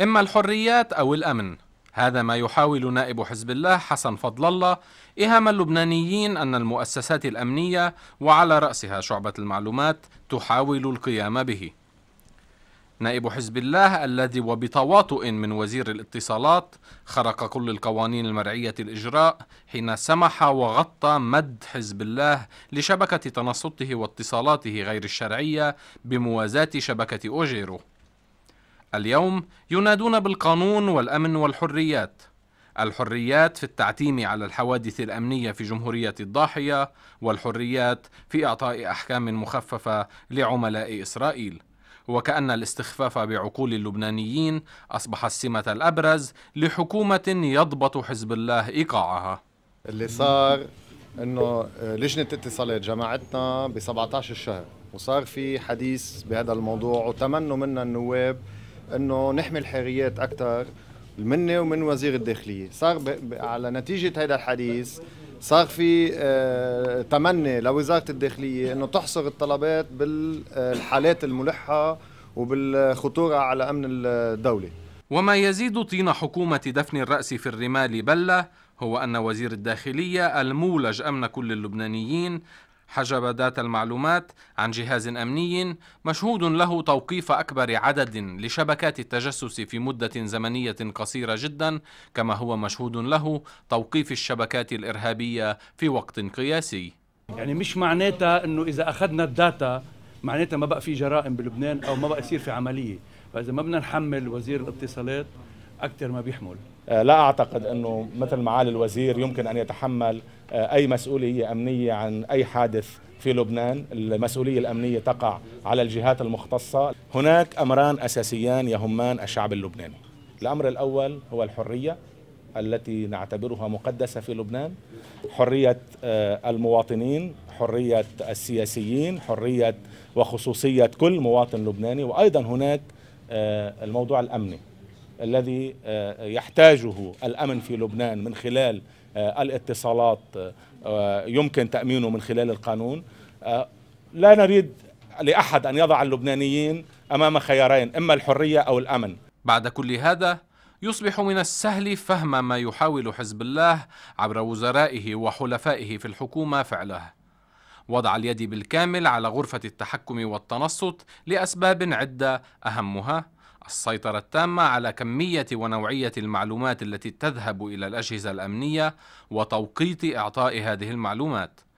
إما الحريات أو الأمن هذا ما يحاول نائب حزب الله حسن فضل الله إهام اللبنانيين أن المؤسسات الأمنية وعلى رأسها شعبة المعلومات تحاول القيام به نائب حزب الله الذي وبتواطؤ من وزير الاتصالات خرق كل القوانين المرعية الإجراء حين سمح وغطى مد حزب الله لشبكة تنصته واتصالاته غير الشرعية بموازاة شبكة أوجيرو اليوم ينادون بالقانون والامن والحريات الحريات في التعتيم على الحوادث الامنيه في جمهوريه الضاحيه والحريات في اعطاء احكام مخففه لعملاء اسرائيل وكأن الاستخفاف بعقول اللبنانيين أصبح السمة الأبرز لحكومة يضبط حزب الله إيقاعها اللي صار أنه لجنة اتصالات جماعتنا ب 17 الشهر وصار في حديث بهذا الموضوع وتمنوا منا النواب انه نحمي الحريات اكثر مني ومن وزير الداخليه صار ب... ب... على نتيجه هذا الحديث صار في آه تمني لوزاره الداخليه انه تحصر الطلبات بالحالات الملحه وبالخطوره على امن الدوله وما يزيد طين حكومه دفن الراس في الرمال بله هو أن وزير الداخلية المولج أمن كل اللبنانيين حجب ذات المعلومات عن جهاز أمني مشهود له توقيف أكبر عدد لشبكات التجسس في مدة زمنية قصيرة جدا كما هو مشهود له توقيف الشبكات الإرهابية في وقت قياسي يعني مش معناتها أنه إذا أخذنا الداتا معناتها ما بقى في جرائم بلبنان أو ما بقى يصير في عملية فإذا ما بدنا نحمل وزير الاتصالات اكثر ما بيحمل آه، لا اعتقد انه مثل معالي الوزير يمكن ان يتحمل آه، اي مسؤوليه امنيه عن اي حادث في لبنان المسؤوليه الامنيه تقع على الجهات المختصه هناك امران اساسيان يهمان الشعب اللبناني الامر الاول هو الحريه التي نعتبرها مقدسه في لبنان حريه آه، المواطنين حريه السياسيين حريه وخصوصيه كل مواطن لبناني وايضا هناك الموضوع الامني الذي آه، يحتاجه الامن في لبنان من خلال آه، الاتصالات آه، يمكن تامينه من خلال القانون لا نريد لاحد ان يضع اللبنانيين امام خيارين اما الحريه او الامن بعد كل هذا يصبح من السهل فهم ما يحاول حزب الله عبر وزرائه وحلفائه في الحكومه فعله وضع اليد بالكامل على غرفه التحكم والتنصت لاسباب عده اهمها السيطرة التامة على كمية ونوعية المعلومات التي تذهب إلى الأجهزة الأمنية وتوقيت إعطاء هذه المعلومات